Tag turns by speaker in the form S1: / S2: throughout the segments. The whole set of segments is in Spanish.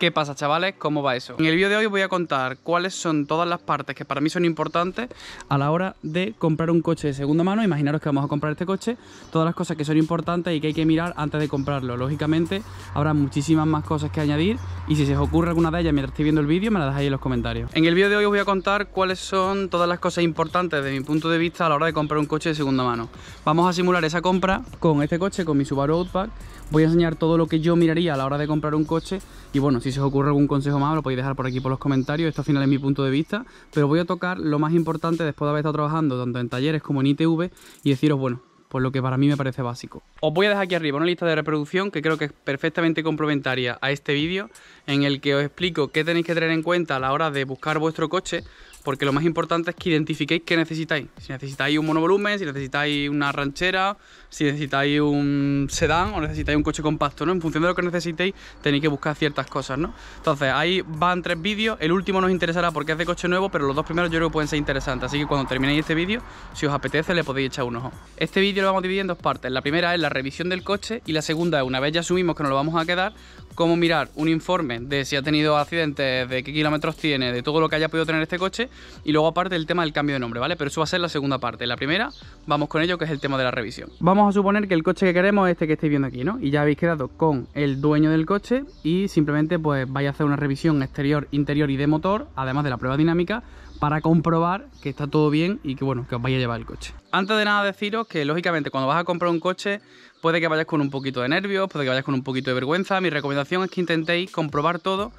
S1: ¿Qué pasa chavales? ¿Cómo va eso? En el vídeo de hoy voy a contar cuáles son todas las partes que para mí son importantes a la hora de comprar un coche de segunda mano. Imaginaros que vamos a comprar este coche, todas las cosas que son importantes y que hay que mirar antes de comprarlo. Lógicamente habrá muchísimas más cosas que añadir y si se os ocurre alguna de ellas mientras estoy viendo el vídeo me la dejáis en los comentarios. En el vídeo de hoy os voy a contar cuáles son todas las cosas importantes de mi punto de vista a la hora de comprar un coche de segunda mano. Vamos a simular esa compra con este coche, con mi Subaru Outback voy a enseñar todo lo que yo miraría a la hora de comprar un coche y bueno, si se os ocurre algún consejo más lo podéis dejar por aquí por los comentarios, esto al final es mi punto de vista, pero voy a tocar lo más importante después de haber estado trabajando tanto en talleres como en ITV y deciros, bueno, por pues lo que para mí me parece básico. Os voy a dejar aquí arriba una lista de reproducción que creo que es perfectamente complementaria a este vídeo, en el que os explico qué tenéis que tener en cuenta a la hora de buscar vuestro coche, porque lo más importante es que identifiquéis qué necesitáis. Si necesitáis un monovolumen, si necesitáis una ranchera, si necesitáis un sedán o necesitáis un coche compacto, ¿no? En función de lo que necesitéis tenéis que buscar ciertas cosas, ¿no? Entonces ahí van tres vídeos, el último nos interesará porque es de coche nuevo, pero los dos primeros yo creo que pueden ser interesantes, así que cuando terminéis este vídeo, si os apetece le podéis echar un ojo. Este vídeo lo vamos a dividir en dos partes, la primera es la revisión del coche y la segunda es una vez ya asumimos que nos lo vamos a quedar, cómo mirar un informe de si ha tenido accidentes, de qué kilómetros tiene, de todo lo que haya podido tener este coche y luego aparte el tema del cambio de nombre, ¿vale? Pero eso va a ser la segunda parte. La primera, vamos con ello, que es el tema de la revisión. Vamos a suponer que el coche que queremos es este que estáis viendo aquí, ¿no? Y ya habéis quedado con el dueño del coche y simplemente pues vais a hacer una revisión exterior, interior y de motor, además de la prueba dinámica, para comprobar que está todo bien y que bueno, que os vaya a llevar el coche. Antes de nada deciros que lógicamente cuando vas a comprar un coche Puede que vayas con un poquito de nervios, puede que vayas con un poquito de vergüenza. Mi recomendación es que intentéis comprobar todo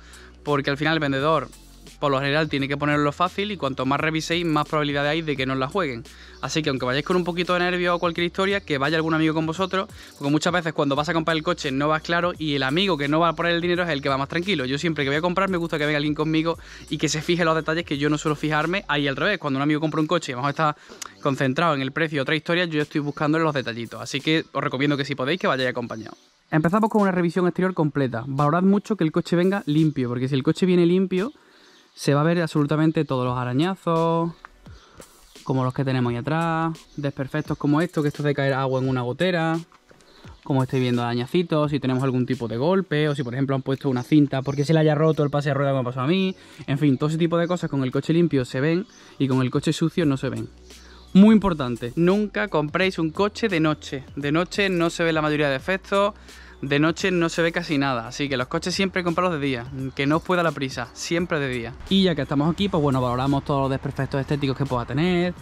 S1: porque al final el vendedor por lo general tiene que ponerlo fácil y cuanto más reviséis, más probabilidad hay de que no la jueguen. Así que aunque vayáis con un poquito de nervio o cualquier historia, que vaya algún amigo con vosotros, porque muchas veces cuando vas a comprar el coche no vas claro y el amigo que no va a poner el dinero es el que va más tranquilo. Yo siempre que voy a comprar me gusta que venga alguien conmigo y que se fije los detalles que yo no suelo fijarme. Ahí al revés, cuando un amigo compra un coche y a estar concentrado en el precio otra historia, yo estoy buscando los detallitos. Así que os recomiendo que si podéis que vayáis acompañados. Empezamos con una revisión exterior completa. Valorad mucho que el coche venga limpio, porque si el coche viene limpio, se va a ver absolutamente todos los arañazos, como los que tenemos ahí atrás, desperfectos como esto, que esto de caer agua en una gotera, como estoy viendo dañacitos, si tenemos algún tipo de golpe, o si por ejemplo han puesto una cinta porque se le haya roto el pase de rueda como pasó a mí, en fin, todo ese tipo de cosas con el coche limpio se ven y con el coche sucio no se ven. Muy importante, nunca compréis un coche de noche, de noche no se ve la mayoría de efectos, de noche no se ve casi nada, así que los coches siempre comprarlos de día, que no os pueda la prisa, siempre de día. Y ya que estamos aquí, pues bueno, valoramos todos los desperfectos estéticos que pueda tener.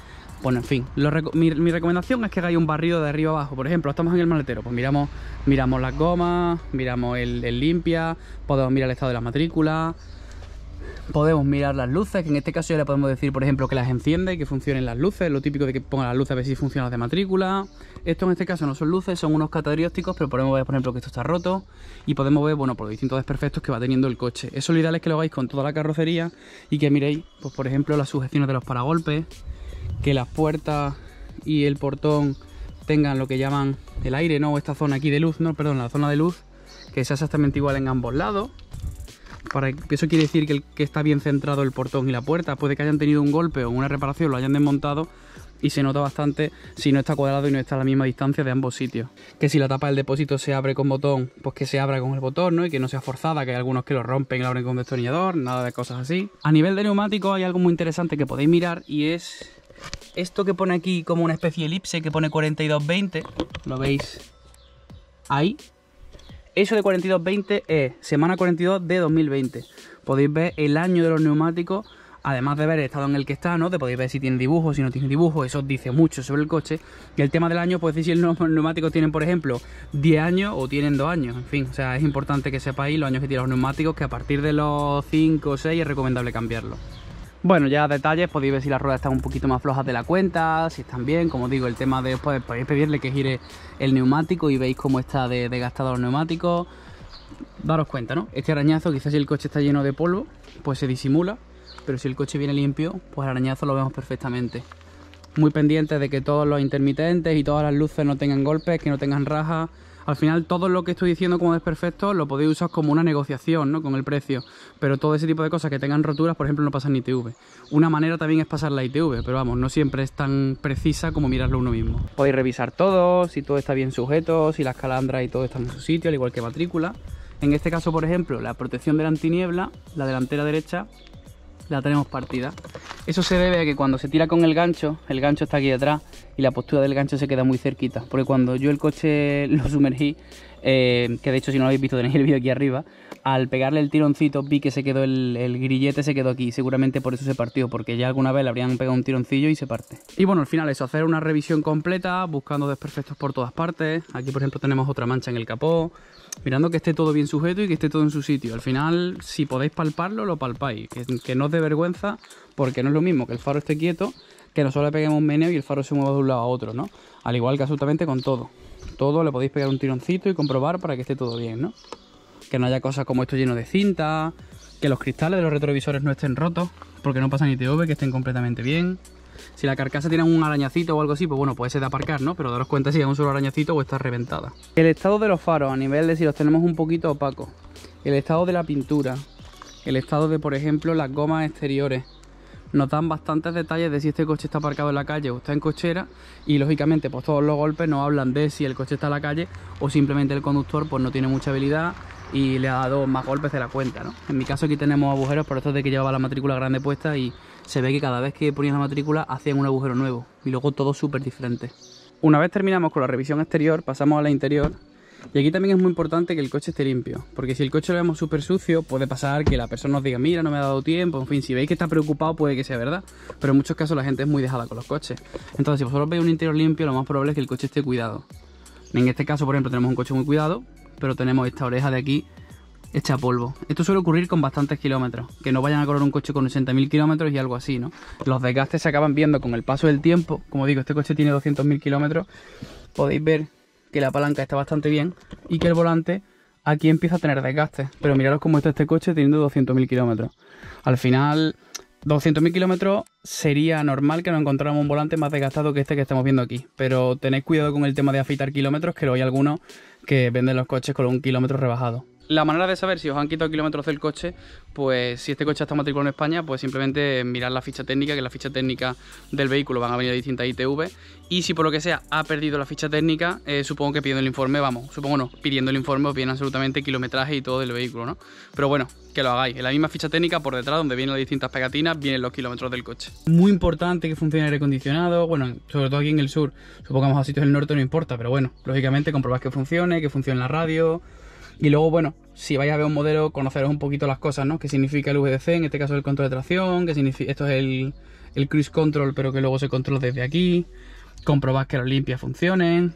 S1: Bueno, en fin, mi, recomendación es que hagáis un barrido de arriba abajo. Por ejemplo, estamos en el maletero, pues miramos, miramos las gomas, miramos el, limpia, podemos mirar el estado de la matrícula, podemos mirar las luces, que en este caso ya le podemos decir, por ejemplo, que las enciende y que funcionen las luces, lo típico de que ponga las luces a ver si funcionan las de matrícula. Esto en este caso no son luces, son unos catadrióticos, pero podemos ver, por ejemplo, que esto está roto y podemos ver, bueno, por los distintos desperfectos que va teniendo el coche. Eso lo ideal es que lo hagáis con toda la carrocería y que miréis, pues por ejemplo, las sujeciones de los paragolpes, que las puertas y el portón tengan lo que llaman el aire, ¿no? Esta zona aquí de luz, no, perdón, la zona de luz, que sea exactamente igual en ambos lados. eso quiere decir que, que, está bien centrado el portón y la puerta. Puede que hayan tenido un golpe o una reparación, lo hayan desmontado, y se nota bastante si no está cuadrado y no está a la misma distancia de ambos sitios. Que si la tapa del depósito se abre con botón, pues que se abra con el botón, ¿no? Y que no sea forzada, que hay algunos que lo rompen y lo abren con destornillador, nada de cosas así. A nivel de neumático hay algo muy interesante que podéis mirar y es esto que pone aquí como una especie de elipse que pone 4220, lo veis ahí. Eso de 4220 es semana 42 de 2020. Podéis ver el año de los neumáticos además de ver el estado en el que está, ¿no? Te podéis ver si tiene dibujos, si no tiene dibujos, eso dice mucho sobre el coche. Y el tema del año, podéis pues, decir si los neumáticos tienen, por ejemplo, 10 años o tienen 2 años. En fin, o sea, es importante que sepáis los años que tienen los neumáticos, que a partir de los 5 o 6 es recomendable cambiarlo. Bueno, ya detalles, podéis ver si las ruedas están un poquito más flojas de la cuenta, si están bien, como digo, el tema de pues, podéis pedirle que gire el neumático y veis cómo está desgastado el neumático Daros cuenta, ¿no? Este arañazo, quizás si el coche está lleno de polvo, pues se disimula pero si el coche viene limpio, pues el arañazo lo vemos perfectamente. Muy pendiente de que todos los intermitentes y todas las luces no tengan golpes, que no tengan rajas. Al final todo lo que estoy diciendo como desperfecto lo podéis usar como una negociación ¿no? con el precio, pero todo ese tipo de cosas que tengan roturas, por ejemplo, no pasan ITV. Una manera también es pasar la ITV, pero vamos, no siempre es tan precisa como mirarlo uno mismo. Podéis revisar todo, si todo está bien sujeto, si las calandras y todo están en su sitio, al igual que matrícula. En este caso, por ejemplo, la protección de la antiniebla, la delantera derecha, la tenemos partida. Eso se debe a que cuando se tira con el gancho, el gancho está aquí detrás y la postura del gancho se queda muy cerquita. Porque cuando yo el coche lo sumergí, eh, que de hecho si no lo habéis visto tenéis el vídeo aquí arriba, al pegarle el tironcito vi que se quedó el, grillete, se quedó aquí, seguramente por eso se partió, porque ya alguna vez le habrían pegado un tironcillo y se parte. Y bueno, al final eso, hacer una revisión completa, buscando desperfectos por todas partes, aquí por ejemplo tenemos otra mancha en el capó, mirando que esté todo bien sujeto y que esté todo en su sitio. Al final, si podéis palparlo, lo palpáis, que, no os dé vergüenza, porque no es lo mismo que el faro esté quieto, que nosotros le peguemos un meneo y el faro se mueva de un lado a otro, ¿no? Al igual que absolutamente con todo. Todo le podéis pegar un tironcito y comprobar para que esté todo bien, ¿no? Que no haya cosas como esto lleno de cinta, que los cristales de los retrovisores no estén rotos, porque no pasa ni tv que estén completamente bien. Si la carcasa tiene un arañacito o algo así, pues bueno, puede ser de aparcar, ¿no? Pero daros cuenta si es un solo arañacito o está reventada. El estado de los faros, a nivel de si los tenemos un poquito opacos. El estado de la pintura. El estado de, por ejemplo, las gomas exteriores nos dan bastantes detalles de si este coche está aparcado en la calle o está en cochera y lógicamente pues todos los golpes nos hablan de si el coche está en la calle o simplemente el conductor pues no tiene mucha habilidad y le ha dado más golpes de la cuenta, En mi caso aquí tenemos agujeros por esto de que llevaba la matrícula grande puesta y se ve que cada vez que ponía la matrícula hacían un agujero nuevo y luego todo súper diferente. Una vez terminamos con la revisión exterior pasamos a la interior y aquí también es muy importante que el coche esté limpio, porque si el coche lo vemos súper sucio, puede pasar que la persona nos diga, mira, no me ha dado tiempo, en fin, si veis que está preocupado puede que sea verdad, pero en muchos casos la gente es muy dejada con los coches. Entonces, si vosotros veis un interior limpio, lo más probable es que el coche esté cuidado. En este caso, por ejemplo, tenemos un coche muy cuidado, pero tenemos esta oreja de aquí hecha polvo. Esto suele ocurrir con bastantes kilómetros, que no vayan a correr un coche con 80.000 kilómetros y algo así, ¿no? Los desgastes se acaban viendo con el paso del tiempo. Como digo, este coche tiene 200.000 kilómetros. Podéis ver que la palanca está bastante bien y que el volante aquí empieza a tener desgaste. Pero miraros cómo está este coche teniendo 200.000 kilómetros. Al final, 200.000 kilómetros sería normal que no encontráramos un volante más desgastado que este que estamos viendo aquí. Pero tened cuidado con el tema de afeitar kilómetros, que lo hay algunos que venden los coches con un kilómetro rebajado la manera de saber si os han quitado kilómetros del coche, pues si este coche está matriculado en España, pues simplemente mirar la ficha técnica, que la ficha técnica del vehículo van a venir a distintas ITV. Y si por lo que sea ha perdido la ficha técnica, eh, supongo que pidiendo el informe, vamos, supongo no, pidiendo el informe os viene absolutamente kilometraje y todo del vehículo, ¿no? Pero bueno, que lo hagáis. En la misma ficha técnica por detrás, donde vienen las distintas pegatinas, vienen los kilómetros del coche. Muy importante que funcione el aire acondicionado, bueno, sobre todo aquí en el sur. Supongamos a sitios del norte no importa, pero bueno, lógicamente comprobáis que funcione, que funcione la radio, y luego, bueno, si vais a ver un modelo, conoceros un poquito las cosas, ¿no? ¿Qué significa el VDC? En este caso el control de tracción, que significa, esto es el, cruise control, pero que luego se controla desde aquí. Comprobar que las limpias funcionen,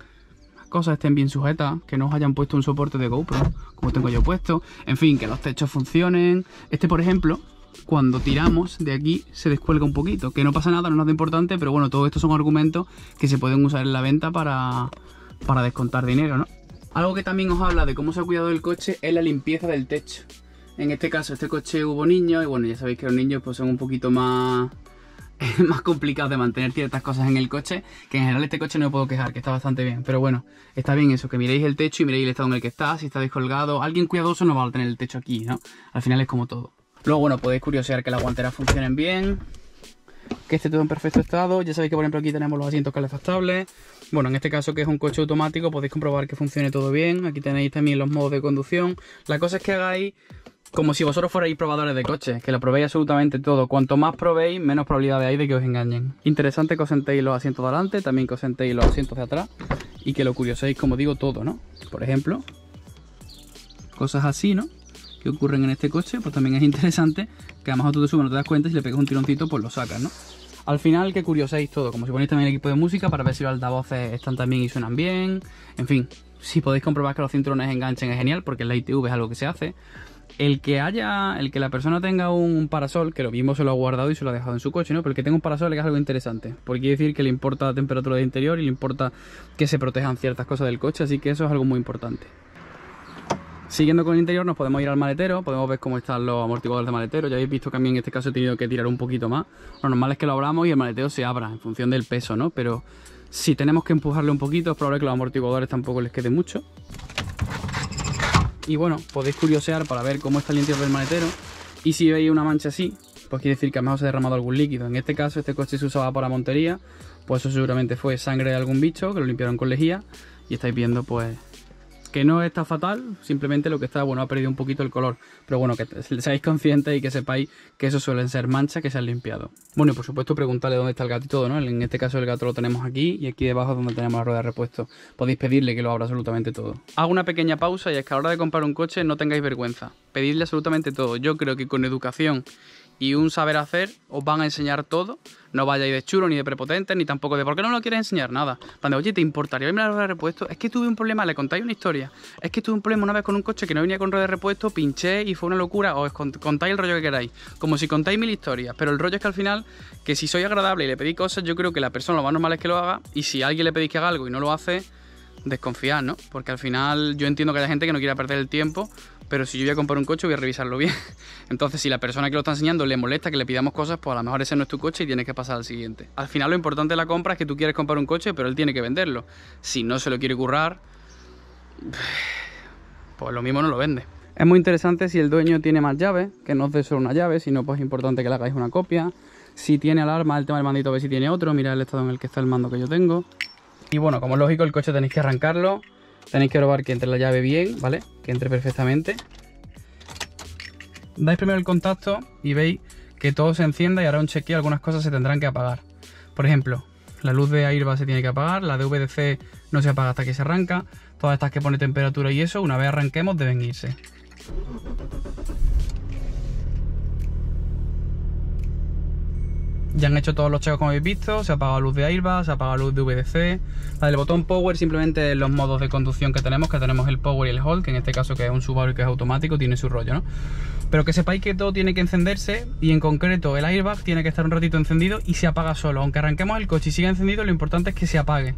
S1: las cosas estén bien sujetas, que no os hayan puesto un soporte de GoPro, como tengo yo puesto, en fin, que los techos funcionen. Este, por ejemplo, cuando tiramos de aquí se descuelga un poquito, que no pasa nada, no es nada importante, pero bueno, todos estos son argumentos que se pueden usar en la venta para, para descontar dinero, ¿no? Algo que también os habla de cómo se ha cuidado el coche es la limpieza del techo. En este caso, este coche hubo niños y bueno, ya sabéis que los niños pues, son un poquito más, más complicados de mantener ciertas cosas en el coche, que en general este coche no puedo quejar, que está bastante bien. Pero bueno, está bien eso, que miréis el techo y miréis el estado en el que está, si está descolgado. Alguien cuidadoso no va a tener el techo aquí, ¿no? Al final es como todo. Luego, bueno, podéis curiosear que las guanteras funcionen bien, que esté todo en perfecto estado. Ya sabéis que, por ejemplo, aquí tenemos los asientos calefactables, bueno, en este caso que es un coche automático, podéis comprobar que funcione todo bien. Aquí tenéis también los modos de conducción. La cosa es que hagáis como si vosotros fuerais probadores de coches, que lo probéis absolutamente todo. Cuanto más probéis, menos probabilidad hay de que os engañen. Interesante que os sentéis los asientos de adelante, también que os sentéis los asientos de atrás y que lo curioséis, como digo, todo, ¿no? Por ejemplo, cosas así, ¿no? Que ocurren en este coche, pues también es interesante que además tú te subes, no te das cuenta si le pegas un tironcito, pues lo sacas, ¿no? Al final que curioséis todo, como si ponéis también el equipo de música para ver si los altavoces están también y suenan bien. En fin, si podéis comprobar que los cinturones enganchen es genial porque la ITV es algo que se hace. El que haya, el que la persona tenga un parasol, que lo mismo se lo ha guardado y se lo ha dejado en su coche, ¿no? Pero el que tenga un parasol es algo interesante, porque quiere decir que le importa la temperatura del interior y le importa que se protejan ciertas cosas del coche, así que eso es algo muy importante. Siguiendo con el interior nos podemos ir al maletero, podemos ver cómo están los amortiguadores de maletero. Ya habéis visto que en este caso he tenido que tirar un poquito más. Lo normal es que lo abramos y el maletero se abra en función del peso, ¿no? Pero si tenemos que empujarle un poquito es probable que los amortiguadores tampoco les quede mucho. Y bueno, podéis curiosear para ver cómo está el interior del maletero. Y si veis una mancha así, pues quiere decir que a lo mejor se ha derramado algún líquido. En este caso este coche se usaba para montería, pues eso seguramente fue sangre de algún bicho que lo limpiaron con lejía. Y estáis viendo pues que no está fatal, simplemente lo que está, bueno, ha perdido un poquito el color. Pero bueno, que seáis conscientes y que sepáis que eso suelen ser manchas que se han limpiado. Bueno, y por supuesto preguntarle dónde está el gato y todo, ¿no? En este caso el gato lo tenemos aquí y aquí debajo es donde tenemos la rueda de repuesto. Podéis pedirle que lo abra absolutamente todo. Hago una pequeña pausa y es que a la hora de comprar un coche no tengáis vergüenza. Pedidle absolutamente todo. Yo creo que con educación y un saber hacer, os van a enseñar todo. No vayáis de chulo, ni de prepotente, ni tampoco de por qué no lo quieres enseñar nada. Cuando, oye, ¿te importaría irme a la de repuesto? Es que tuve un problema, le contáis una historia. Es que tuve un problema una vez con un coche que no venía con rueda de repuesto, pinché y fue una locura. Os contáis el rollo que queráis. Como si contáis mil historias. Pero el rollo es que al final, que si soy agradable y le pedís cosas, yo creo que la persona lo más normal es que lo haga. Y si alguien le pedís que haga algo y no lo hace, desconfiar, ¿no? Porque al final yo entiendo que hay gente que no quiera perder el tiempo pero si yo voy a comprar un coche voy a revisarlo bien. Entonces si la persona que lo está enseñando le molesta que le pidamos cosas, pues a lo mejor ese no es tu coche y tienes que pasar al siguiente. Al final lo importante de la compra es que tú quieres comprar un coche, pero él tiene que venderlo. Si no se lo quiere currar, pues lo mismo no lo vende. Es muy interesante si el dueño tiene más llaves, que no es dé solo una llave, sino pues es importante que le hagáis una copia. Si tiene alarma, el tema del mandito, a ver si tiene otro. Mirad el estado en el que está el mando que yo tengo. Y bueno, como es lógico, el coche tenéis que arrancarlo Tenéis que probar que entre la llave bien, ¿vale? Que entre perfectamente. Dais primero el contacto y veis que todo se encienda y hará un chequeo. Algunas cosas se tendrán que apagar. Por ejemplo, la luz de Airba se tiene que apagar, la de VDC no se apaga hasta que se arranca, todas estas que pone temperatura y eso, una vez arranquemos deben irse. Ya han hecho todos los checos como habéis visto, se apaga apagado luz de airbag, se apaga apagado luz de VDC. el botón power simplemente los modos de conducción que tenemos, que tenemos el power y el hold, que en este caso que es un Subaru que es automático, tiene su rollo, ¿no? Pero que sepáis que todo tiene que encenderse y en concreto el airbag tiene que estar un ratito encendido y se apaga solo. Aunque arranquemos el coche y siga encendido, lo importante es que se apague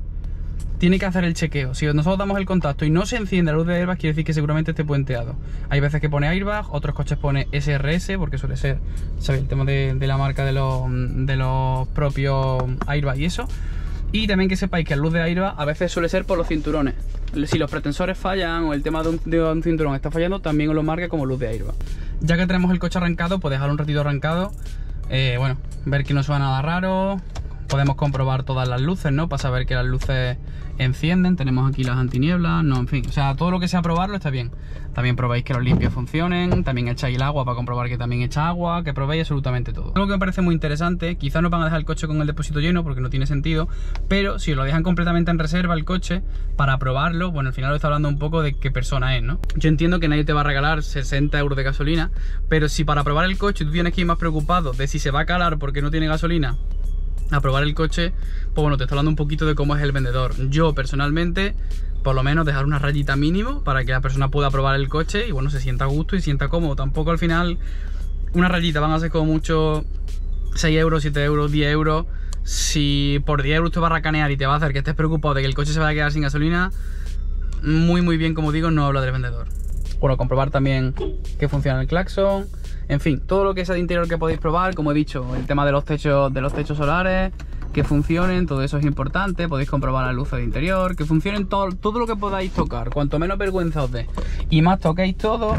S1: tiene que hacer el chequeo. Si nosotros damos el contacto y no se enciende la luz de airbag, quiere decir que seguramente esté puenteado. Hay veces que pone airbag, otros coches pone SRS, porque suele ser, sabéis, El tema de, la marca de los, propios airbag y eso. Y también que sepáis que la luz de airbag a veces suele ser por los cinturones. Si los pretensores fallan o el tema de un, cinturón está fallando, también lo marca como luz de airbag. Ya que tenemos el coche arrancado, pues dejar un ratito arrancado. Eh, bueno, ver que no suena nada raro, podemos comprobar todas las luces, ¿no? Para saber que las luces encienden, tenemos aquí las antinieblas, no, en fin, o sea, todo lo que sea probarlo está bien. También probáis que los limpios funcionen, también echáis el agua para comprobar que también echa agua, que probéis absolutamente todo. Algo que me parece muy interesante, quizás no van a dejar el coche con el depósito lleno porque no tiene sentido, pero si lo dejan completamente en reserva el coche para probarlo, bueno, al final lo está hablando un poco de qué persona es, ¿no? Yo entiendo que nadie te va a regalar 60 euros de gasolina, pero si para probar el coche tú tienes que ir más preocupado de si se va a calar porque no tiene gasolina, a probar el coche, pues bueno, te está hablando un poquito de cómo es el vendedor. Yo personalmente, por lo menos dejar una rayita mínimo para que la persona pueda probar el coche y bueno, se sienta a gusto y sienta cómodo. Tampoco al final una rayita van a ser como mucho 6 euros, 7 euros, 10 euros. Si por 10 euros te va a racanear y te va a hacer que estés preocupado de que el coche se va a quedar sin gasolina, muy muy bien, como digo, no habla del vendedor. Bueno, comprobar también que funciona el claxon, en fin, todo lo que sea de interior que podéis probar, como he dicho, el tema de los techos, de los techos solares, que funcionen, todo eso es importante, podéis comprobar las luces de interior, que funcionen todo, todo lo que podáis tocar, cuanto menos vergüenza os dé y más toquéis todo,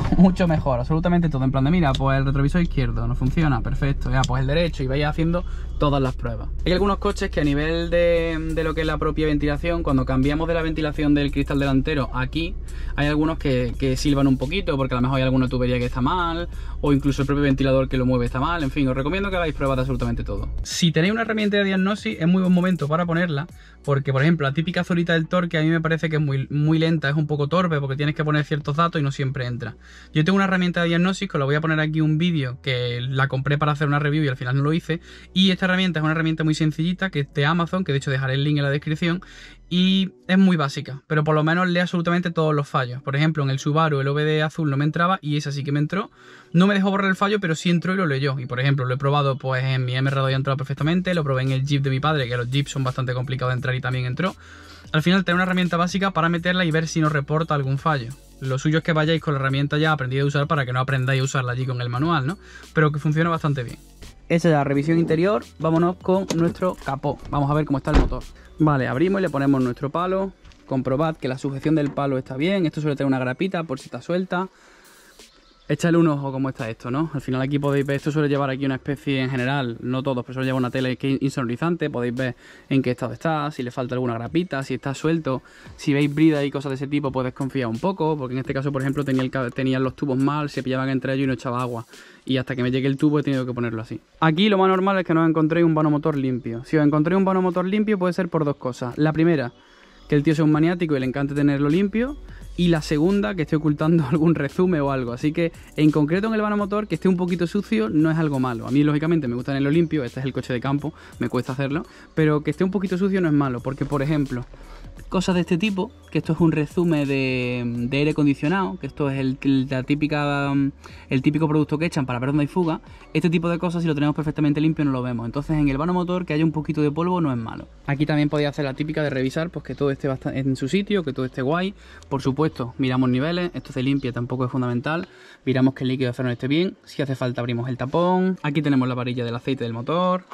S1: mucho mejor, absolutamente todo. En plan de, mira, pues el retrovisor izquierdo no funciona, perfecto. Ya, pues el derecho y vais haciendo todas las pruebas. Hay algunos coches que a nivel de, lo que es la propia ventilación, cuando cambiamos de la ventilación del cristal delantero aquí, hay algunos que, que, silban un poquito porque a lo mejor hay alguna tubería que está mal o incluso el propio ventilador que lo mueve está mal. En fin, os recomiendo que hagáis pruebas de absolutamente todo. Si tenéis una herramienta de diagnóstico es muy buen momento para ponerla porque, por ejemplo, la típica azulita del torque a mí me parece que es muy, muy lenta, es un poco torpe porque tienes que poner ciertos datos y no siempre entra. Yo tengo una herramienta de diagnóstico, la voy a poner aquí un vídeo que la compré para hacer una review y al final no lo hice. Y esta herramienta es una herramienta muy sencillita que es de Amazon, que de hecho dejaré el link en la descripción, y es muy básica, pero por lo menos lee absolutamente todos los fallos. Por ejemplo, en el Subaru el OBD azul no me entraba y esa sí que me entró. No me dejó borrar el fallo, pero sí entró y lo yo. Y por ejemplo, lo he probado pues en mi M 2 y ha entrado perfectamente, lo probé en el Jeep de mi padre, que los Jeeps son bastante complicados de entrar y también entró. Al final tener una herramienta básica para meterla y ver si nos reporta algún fallo. Lo suyo es que vayáis con la herramienta ya aprendida a usar para que no aprendáis a usarla allí con el manual, ¿no? Pero que funciona bastante bien. Esa es la revisión interior. Vámonos con nuestro capó. Vamos a ver cómo está el motor. Vale, abrimos y le ponemos nuestro palo. Comprobad que la sujeción del palo está bien. Esto suele tener una grapita por si está suelta. Échale un ojo cómo está esto, ¿no? Al final aquí podéis ver, esto suele llevar aquí una especie en general, no todos, pero suele llevar una tele que es insonorizante, podéis ver en qué estado está, si le falta alguna grapita, si está suelto, si veis brida y cosas de ese tipo, podéis confiar un poco, porque en este caso, por ejemplo, tenía tenían los tubos mal, se pillaban entre ellos y no echaba agua. Y hasta que me llegue el tubo he tenido que ponerlo así. Aquí lo más normal es que no encontréis un vano motor limpio. Si os encontréis un vano motor limpio puede ser por dos cosas. La primera, que el tío sea un maniático y le encante tenerlo limpio. Y la segunda, que esté ocultando algún resumen o algo. Así que, en concreto en el motor que esté un poquito sucio no es algo malo. A mí, lógicamente, me gusta tenerlo limpio. Este es el coche de campo, me cuesta hacerlo. Pero que esté un poquito sucio no es malo. Porque, por ejemplo, cosas de este tipo, que esto es un resumen de, aire acondicionado, que esto es el, la típica, el típico producto que echan para ver dónde hay fuga, este tipo de cosas si lo tenemos perfectamente limpio no lo vemos. Entonces en el vano motor que haya un poquito de polvo no es malo. Aquí también podéis hacer la típica de revisar pues que todo esté en su sitio, que todo esté guay. Por supuesto, miramos niveles, esto se limpia, tampoco es fundamental. Miramos que el líquido de freno esté bien, si hace falta abrimos el tapón. Aquí tenemos la varilla del aceite del motor,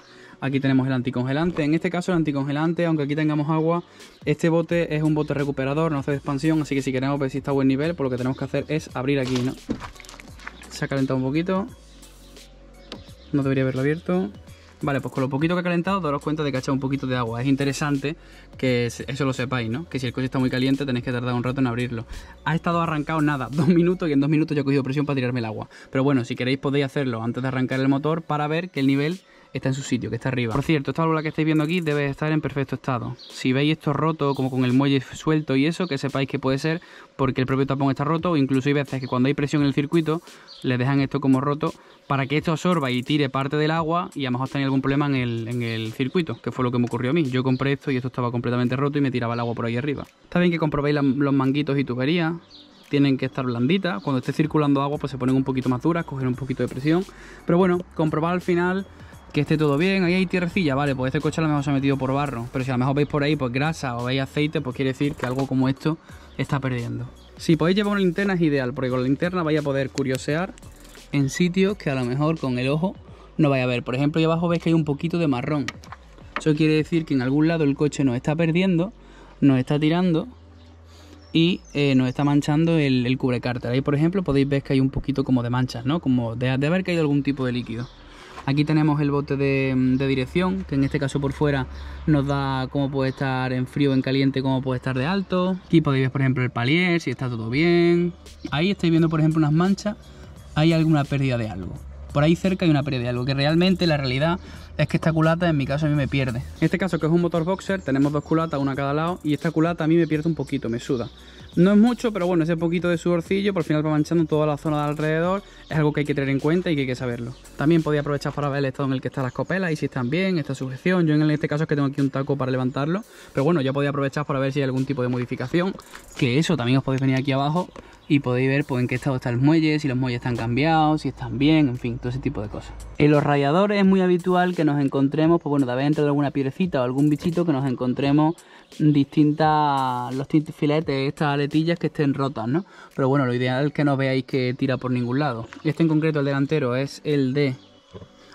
S1: Aquí tenemos el anticongelante. En este caso el anticongelante, aunque aquí tengamos agua, este bote es un bote recuperador, no hace expansión, así que si queremos ver si está buen nivel, pues lo que tenemos que hacer es abrir aquí, Se ha calentado un poquito. No debería haberlo abierto. Vale, pues con lo poquito que ha calentado, daros cuenta de que ha echado un poquito de agua. Es interesante que eso lo sepáis, ¿no? Que si el coche está muy caliente, tenéis que tardar un rato en abrirlo. Ha estado arrancado nada, dos minutos, y en dos minutos ya he cogido presión para tirarme el agua. Pero bueno, si queréis podéis hacerlo antes de arrancar el motor para ver que el nivel está en su sitio, que está arriba. Por cierto, esta válvula que estáis viendo aquí debe estar en perfecto estado. Si veis esto roto, como con el muelle suelto y eso, que sepáis que puede ser porque el propio tapón está roto, o incluso hay veces que cuando hay presión en el circuito, le dejan esto como roto para que esto absorba y tire parte del agua y a lo mejor tenéis algún problema en el, circuito, que fue lo que me ocurrió a mí. Yo compré esto y esto estaba completamente roto y me tiraba el agua por ahí arriba. Está bien que comprobéis los manguitos y tuberías, tienen que estar blanditas. Cuando esté circulando agua, pues se ponen un poquito más duras, cogen un poquito de presión. Pero bueno, comprobar al final que esté todo bien, ahí hay tierrecilla, vale, pues este coche a lo mejor se ha metido por barro, pero si a lo mejor veis por ahí pues grasa o veis aceite, pues quiere decir que algo como esto está perdiendo. Si podéis llevar una linterna es ideal, porque con la linterna vais a poder curiosear en sitios que a lo mejor con el ojo no vais a ver. Por ejemplo, ahí abajo veis que hay un poquito de marrón. Eso quiere decir que en algún lado el coche nos está perdiendo, nos está tirando y eh, nos está manchando el, el cubrecárter. Ahí, por ejemplo, podéis ver que hay un poquito como de manchas, ¿no? Como de, ver que hay algún tipo de líquido. Aquí tenemos el bote de, dirección, que en este caso por fuera nos da cómo puede estar en frío, en caliente, cómo puede estar de alto. Aquí podéis ver, por ejemplo, el palier, si está todo bien. Ahí estáis viendo, por ejemplo, unas manchas. Hay alguna pérdida de algo. Por ahí cerca hay una pérdida de algo, que realmente la realidad es que esta culata en mi caso a mí me pierde. En este caso, que es un motor boxer, tenemos dos culatas, una a cada lado, y esta culata a mí me pierde un poquito, me suda. No es mucho, pero bueno, ese poquito de sudorcillo por final va manchando toda la zona de alrededor. Es algo que hay que tener en cuenta y que hay que saberlo. También podía aprovechar para ver el estado en el que están las copelas y si están bien, esta sujeción. Yo en este caso es que tengo aquí un taco para levantarlo. Pero bueno, ya podía aprovechar para ver si hay algún tipo de modificación. Que eso también os podéis venir aquí abajo y podéis ver pues, en qué estado están los muelles si los muelles están cambiados, si están bien, en fin, todo ese tipo de cosas. En los radiadores es muy habitual que nos encontremos, pues bueno, de haber entrado alguna piedrecita o algún bichito que nos encontremos distintas los filetes, estas aletillas que estén rotas, ¿no? Pero bueno, lo ideal es que no veáis que tira por ningún lado. Este en concreto, el delantero, es el de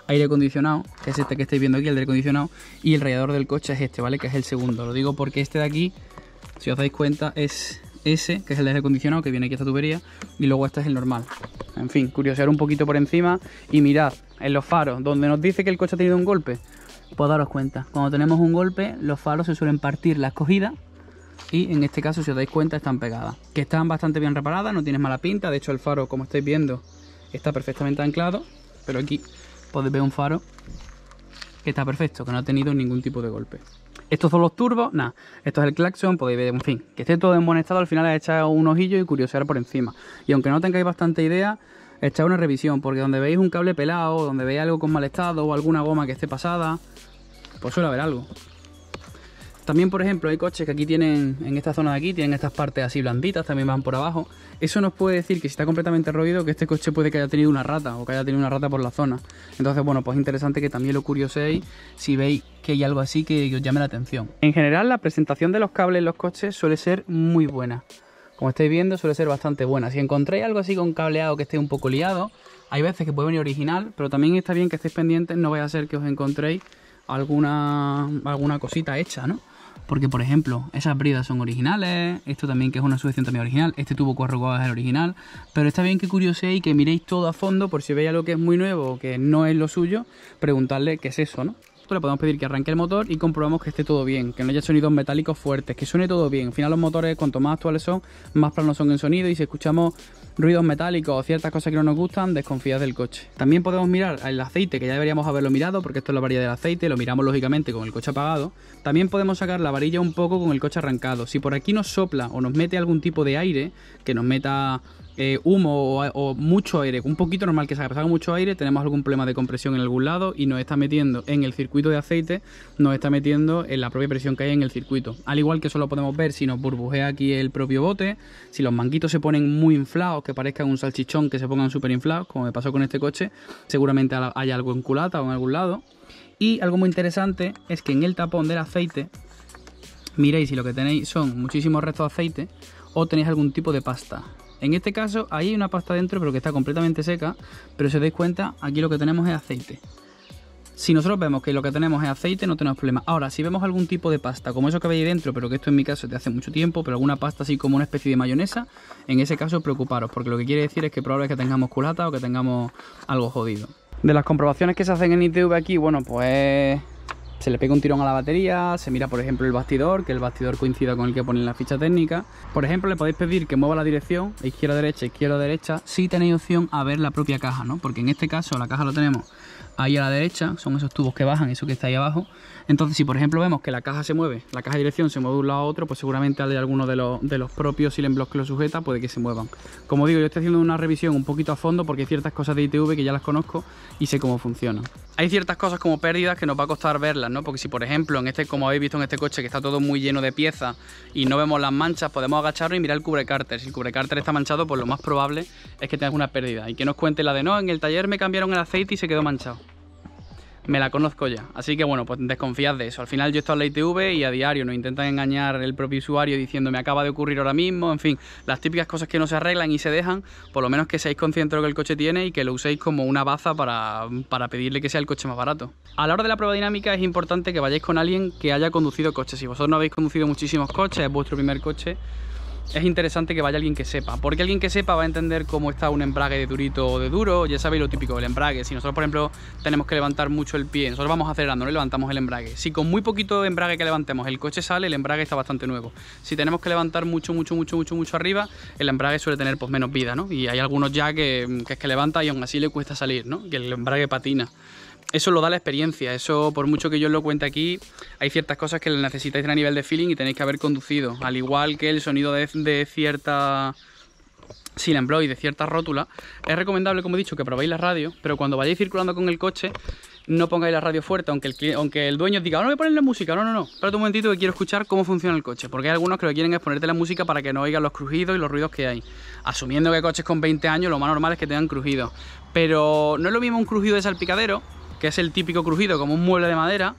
S1: aire acondicionado, que es este que estáis viendo aquí, el de aire acondicionado, y el radiador del coche es este, ¿vale? Que es el segundo. Lo digo porque este de aquí, si os dais cuenta, es ese, que es el de aire acondicionado, que viene aquí esta tubería, y luego este es el normal. En fin, curiosear un poquito por encima y mirad en los faros, donde nos dice que el coche ha tenido un golpe, pues daros cuenta. Cuando tenemos un golpe, los faros se suelen partir la escogida y en este caso, si os dais cuenta, están pegadas. Que están bastante bien reparadas, no tienes mala pinta. De hecho, el faro, como estáis viendo, está perfectamente anclado. Pero aquí podéis ver un faro que está perfecto, que no ha tenido ningún tipo de golpe. Estos son los turbos, nada, esto es el claxon, podéis ver, en fin, que esté todo en buen estado, al final he echado un ojillo y curiosear por encima. Y aunque no tengáis bastante idea, echar una revisión, porque donde veis un cable pelado, donde veis algo con mal estado o alguna goma que esté pasada, pues suele haber algo. También, por ejemplo, hay coches que aquí tienen, en esta zona de aquí, tienen estas partes así blanditas, también van por abajo. Eso nos puede decir que si está completamente roído, que este coche puede que haya tenido una rata o que haya tenido una rata por la zona. Entonces, bueno, pues interesante que también lo curioséis si veis que hay algo así que os llame la atención. En general, la presentación de los cables en los coches suele ser muy buena como estáis viendo, suele ser bastante buena. Si encontráis algo así con cableado que esté un poco liado, hay veces que puede venir original, pero también está bien que estéis pendientes, no vaya a ser que os encontréis alguna, alguna cosita hecha, ¿no? Porque, por ejemplo, esas bridas son originales, esto también que es una sujeción también original, este tubo corrugado es el original, pero está bien que curioseéis y que miréis todo a fondo por si veis algo que es muy nuevo o que no es lo suyo, preguntarle qué es eso, ¿no? le podemos pedir que arranque el motor y comprobamos que esté todo bien, que no haya sonidos metálicos fuertes, que suene todo bien. Al final los motores, cuanto más actuales son, más planos son en sonido y si escuchamos ruidos metálicos o ciertas cosas que no nos gustan, desconfías del coche. También podemos mirar el aceite, que ya deberíamos haberlo mirado, porque esto es la varilla del aceite, lo miramos lógicamente con el coche apagado. También podemos sacar la varilla un poco con el coche arrancado. Si por aquí nos sopla o nos mete algún tipo de aire, que nos meta eh, humo o, mucho aire, un poquito normal que se salga, pasado mucho aire, tenemos algún problema de compresión en algún lado y nos está metiendo en el circuito de aceite, nos está metiendo en la propia presión que hay en el circuito. Al igual que eso lo podemos ver si nos burbujea aquí el propio bote, si los manguitos se ponen muy inflados, que parezcan un salchichón, que se pongan súper inflados, como me pasó con este coche, seguramente hay algo en culata o en algún lado. Y algo muy interesante es que en el tapón del aceite, miréis si lo que tenéis son muchísimos restos de aceite o tenéis algún tipo de pasta. En este caso, hay una pasta dentro, pero que está completamente seca. Pero si os dais cuenta, aquí lo que tenemos es aceite. Si nosotros vemos que lo que tenemos es aceite, no tenemos problema. Ahora, si vemos algún tipo de pasta, como eso que veis dentro, pero que esto en mi caso te hace mucho tiempo, pero alguna pasta así como una especie de mayonesa, en ese caso preocuparos, porque lo que quiere decir es que probable que tengamos culata o que tengamos algo jodido. De las comprobaciones que se hacen en ITV aquí, bueno, pues se le pega un tirón a la batería, se mira por ejemplo el bastidor, que el bastidor coincida con el que pone en la ficha técnica. Por ejemplo, le podéis pedir que mueva la dirección, izquierda, derecha, izquierda, derecha, si tenéis opción a ver la propia caja, ¿no? Porque en este caso la caja lo tenemos ahí a la derecha, son esos tubos que bajan, eso que está ahí abajo, entonces, si por ejemplo vemos que la caja se mueve, la caja de dirección se mueve de un lado a otro, pues seguramente hay alguno de los, de los propios silent que lo sujeta, puede que se muevan. Como digo, yo estoy haciendo una revisión un poquito a fondo porque hay ciertas cosas de ITV que ya las conozco y sé cómo funcionan. Hay ciertas cosas como pérdidas que nos va a costar verlas, ¿no? Porque si por ejemplo, en este, como habéis visto en este coche, que está todo muy lleno de piezas y no vemos las manchas, podemos agacharlo y mirar el cubre cárter Si el cárter está manchado, pues lo más probable es que tengas una pérdida. Y que nos cuente la de no, en el taller me cambiaron el aceite y se quedó manchado me la conozco ya. Así que bueno, pues desconfiad de eso. Al final yo estoy en la ITV y a diario nos intentan engañar el propio usuario diciendo me acaba de ocurrir ahora mismo, en fin, las típicas cosas que no se arreglan y se dejan, por lo menos que seáis conscientes de lo que el coche tiene y que lo uséis como una baza para, para pedirle que sea el coche más barato. A la hora de la prueba dinámica es importante que vayáis con alguien que haya conducido coches. Si vosotros no habéis conducido muchísimos coches, es vuestro primer coche, es interesante que vaya alguien que sepa, porque alguien que sepa va a entender cómo está un embrague de durito o de duro, ya sabéis lo típico del embrague, si nosotros por ejemplo tenemos que levantar mucho el pie, nosotros vamos acelerando, no levantamos el embrague, si con muy poquito embrague que levantemos el coche sale, el embrague está bastante nuevo, si tenemos que levantar mucho, mucho, mucho, mucho, mucho arriba, el embrague suele tener pues menos vida, ¿no? Y hay algunos ya que, que es que levanta y aún así le cuesta salir, ¿no? Que el embrague patina eso lo da la experiencia, eso por mucho que yo lo cuente aquí, hay ciertas cosas que necesitáis a nivel de feeling y tenéis que haber conducido, al igual que el sonido de, cierta silent y de cierta rótula es recomendable, como he dicho, que probéis la radio, pero cuando vayáis circulando con el coche, no pongáis la radio fuerte, aunque el, aunque el dueño diga, no me ponen la música, no, no, no, pero un momentito que quiero escuchar cómo funciona el coche, porque hay algunos que lo quieren es ponerte la música para que no oigan los crujidos y los ruidos que hay, asumiendo que coches con 20 años lo más normal es que tengan crujidos, pero no es lo mismo un crujido de salpicadero que es el típico crujido como un mueble de madera,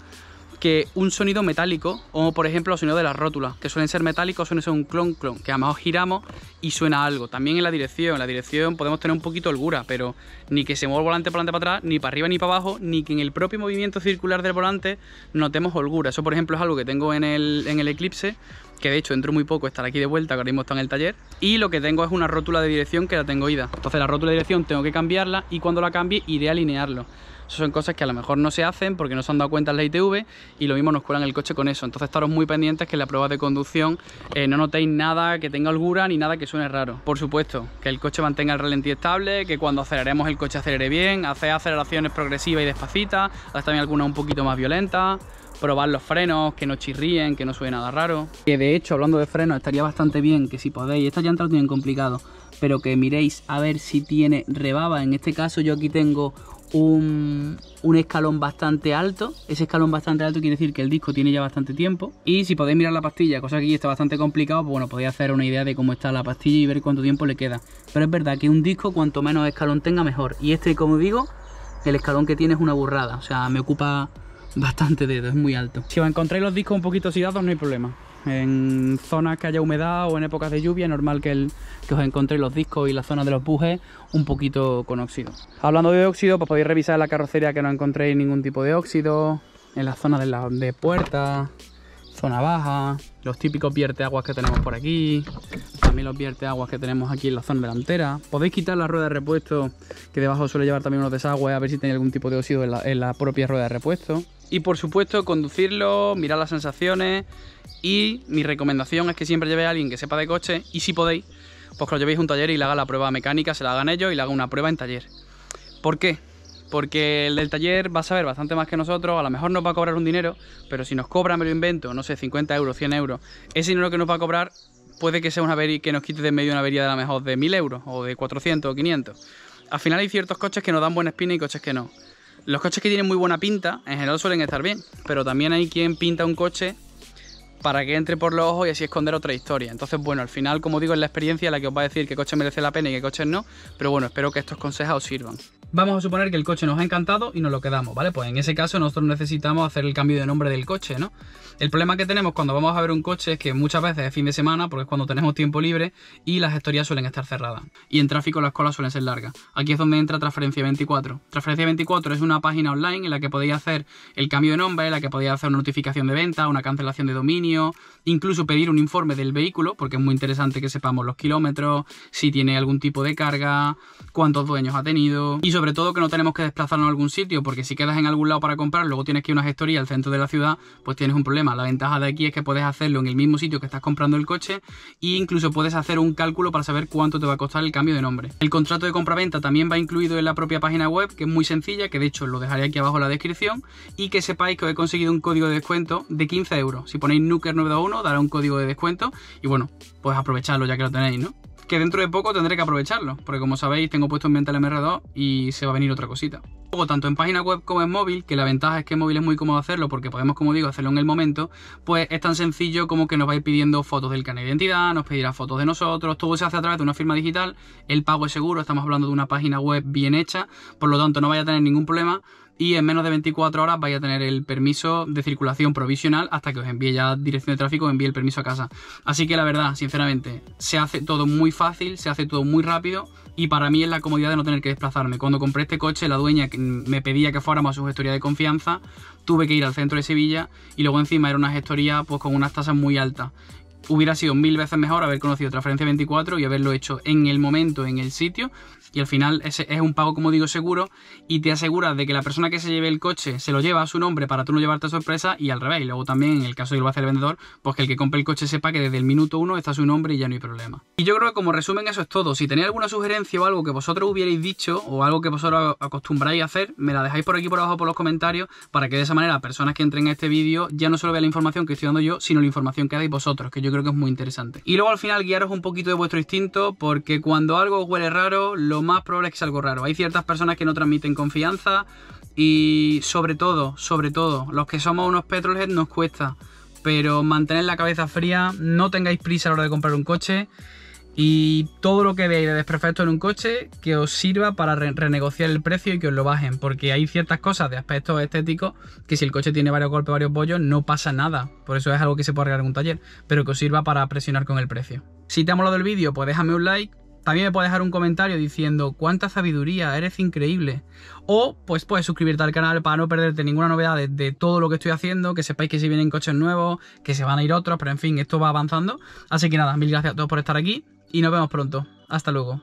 S1: que un sonido metálico, o por ejemplo el sonido de las rótulas, que suelen ser metálicos, suelen ser un clon clon, que a giramos y suena algo. También en la dirección, en la dirección podemos tener un poquito holgura, pero ni que se mueva el volante para adelante para atrás, ni para arriba ni para abajo, ni que en el propio movimiento circular del volante notemos holgura. Eso por ejemplo es algo que tengo en el, en el Eclipse, que de hecho dentro muy poco estará aquí de vuelta, que ahora mismo está en el taller, y lo que tengo es una rótula de dirección que la tengo ida. Entonces la rótula de dirección tengo que cambiarla y cuando la cambie iré a alinearlo. Eso son cosas que a lo mejor no se hacen porque no se han dado cuenta en la ITV y lo mismo nos cuelan el coche con eso. Entonces estaros muy pendientes que en la prueba de conducción eh, no notéis nada que tenga holgura ni nada que suene raro. Por supuesto, que el coche mantenga el ralentí estable, que cuando aceleremos el coche acelere bien, hacer aceleraciones progresivas y despacitas, hacer también algunas un poquito más violentas probar los frenos, que no chirríen, que no suene nada raro. Que de hecho, hablando de frenos, estaría bastante bien que si podéis, esta llantas lo tienen complicado, pero que miréis a ver si tiene rebaba. En este caso yo aquí tengo un, escalón bastante alto. Ese escalón bastante alto quiere decir que el disco tiene ya bastante tiempo. Y si podéis mirar la pastilla, cosa que aquí está bastante complicado, pues bueno, podéis hacer una idea de cómo está la pastilla y ver cuánto tiempo le queda. Pero es verdad que un disco cuanto menos escalón tenga mejor. Y este, como digo, el escalón que tiene es una burrada. O sea, me ocupa bastante dedo, es muy alto. Si os encontráis los discos un poquito oxidados no hay problema. En zonas que haya humedad o en épocas de lluvia es normal que, el, os encontréis los discos y las zonas de los bujes un poquito con óxido. Hablando de óxido, pues podéis revisar la carrocería que no encontréis ningún tipo de óxido, en la zona de, la, de puerta, zona baja, los típicos vierteaguas que tenemos por aquí, también los vierteaguas que tenemos aquí en la zona delantera. Podéis quitar la rueda de repuesto, que debajo suele llevar también unos desagües, a ver si tiene algún tipo de óxido en la propia rueda de repuesto. Y por supuesto, conducirlo, mirar las sensaciones. Y mi recomendación es que siempre lleve a alguien que sepa de coche. Y si podéis, pues que lo llevéis a un taller y le haga la prueba mecánica, se la hagan ellos y le haga una prueba en taller. ¿Por qué? Porque el del taller va a saber bastante más que nosotros, a lo mejor nos va a cobrar un dinero, pero si nos cobra, me lo invento, no sé, 50 euros, 100 euros, ese dinero que nos va a cobrar puede que sea una avería que nos quite de medio una avería de la mejor de 1000 euros, o de 400 o 500. Al final hay ciertos coches que nos dan buena espina y coches que no. Los coches que tienen muy buena pinta en general suelen estar bien, pero también hay quien pinta un coche para que entre por los ojos y así esconder otra historia. Entonces, bueno, al final, como digo, es la experiencia la que os va a decir qué coche merece la pena y qué coches no, pero bueno, espero que estos consejos os sirvan. Vamos a suponer que el coche nos ha encantado y nos lo quedamos, ¿vale? Pues en ese caso nosotros necesitamos hacer el cambio de nombre del coche, ¿no? El problema que tenemos cuando vamos a ver un coche es que muchas veces es fin de semana, porque es cuando tenemos tiempo libre y las historias suelen estar cerradas. Y en tráfico las colas suelen ser largas. Aquí es donde entra Transferencia 24. Transferencia 24 es una página online en la que podéis hacer el cambio de nombre, en la que podéis hacer una notificación de venta, una cancelación de dominio, incluso pedir un informe del vehículo, porque es muy interesante que sepamos los kilómetros, si tiene algún tipo de carga, cuántos dueños ha tenido y sobre todo que no tenemos que desplazarnos a algún sitio, porque si quedas en algún lado para comprar, luego tienes que ir a una gestoría al centro de la ciudad, pues tienes un problema. La ventaja de aquí es que puedes hacerlo en el mismo sitio que estás comprando el coche e incluso puedes hacer un cálculo para saber cuánto te va a costar el cambio de nombre. El contrato de compraventa también va incluido en la propia página web, que es muy sencilla, que de hecho lo dejaré aquí abajo en la descripción, y que sepáis que os he conseguido un código de descuento de 15 euros. Si ponéis NUC 91 921 dará un código de descuento y bueno, pues aprovecharlo ya que lo tenéis, ¿no? Que dentro de poco tendré que aprovecharlo, porque como sabéis tengo puesto en venta el MR2 y se va a venir otra cosita. Luego, tanto en página web como en móvil, que la ventaja es que en móvil es muy cómodo hacerlo porque podemos, como digo, hacerlo en el momento, pues es tan sencillo como que nos vais pidiendo fotos del canal de identidad, nos pedirá fotos de nosotros, todo se hace a través de una firma digital, el pago es seguro, estamos hablando de una página web bien hecha, por lo tanto no vaya a tener ningún problema y en menos de 24 horas vais a tener el permiso de circulación provisional hasta que os envíe ya dirección de tráfico, o envíe el permiso a casa. Así que la verdad, sinceramente, se hace todo muy fácil, se hace todo muy rápido y para mí es la comodidad de no tener que desplazarme. Cuando compré este coche, la dueña me pedía que fuéramos a su gestoría de confianza, tuve que ir al centro de Sevilla y luego encima era una gestoría pues con unas tasas muy altas hubiera sido mil veces mejor haber conocido Transferencia 24 y haberlo hecho en el momento, en el sitio y al final es, es un pago, como digo, seguro y te aseguras de que la persona que se lleve el coche se lo lleva a su nombre para tú no llevarte sorpresa y al revés. Y luego también, en el caso de que lo hacer el vendedor, pues que el que compre el coche sepa que desde el minuto uno está su nombre y ya no hay problema. Y yo creo que como resumen eso es todo. Si tenéis alguna sugerencia o algo que vosotros hubierais dicho o algo que vosotros acostumbráis a hacer, me la dejáis por aquí por abajo por los comentarios para que de esa manera personas que entren a este vídeo ya no solo vean la información que estoy dando yo, sino la información que dais vosotros, que yo creo que es muy interesante. Y luego al final guiaros un poquito de vuestro instinto porque cuando algo huele raro, lo más probable es que sea algo raro. Hay ciertas personas que no transmiten confianza y sobre todo, sobre todo, los que somos unos petrolheads nos cuesta. Pero mantener la cabeza fría, no tengáis prisa a la hora de comprar un coche y todo lo que veáis de desperfecto en un coche que os sirva para renegociar el precio y que os lo bajen, porque hay ciertas cosas de aspectos estéticos que si el coche tiene varios golpes, varios bollos, no pasa nada, por eso es algo que se puede arreglar en un taller, pero que os sirva para presionar con el precio. Si te ha molado el vídeo, pues déjame un like, también me puedes dejar un comentario diciendo cuánta sabiduría, eres increíble. O pues puedes suscribirte al canal para no perderte ninguna novedad de, de, todo lo que estoy haciendo, que sepáis que si vienen coches nuevos, que se van a ir otros, pero en fin, esto va avanzando. Así que nada, mil gracias a todos por estar aquí y nos vemos pronto. Hasta luego.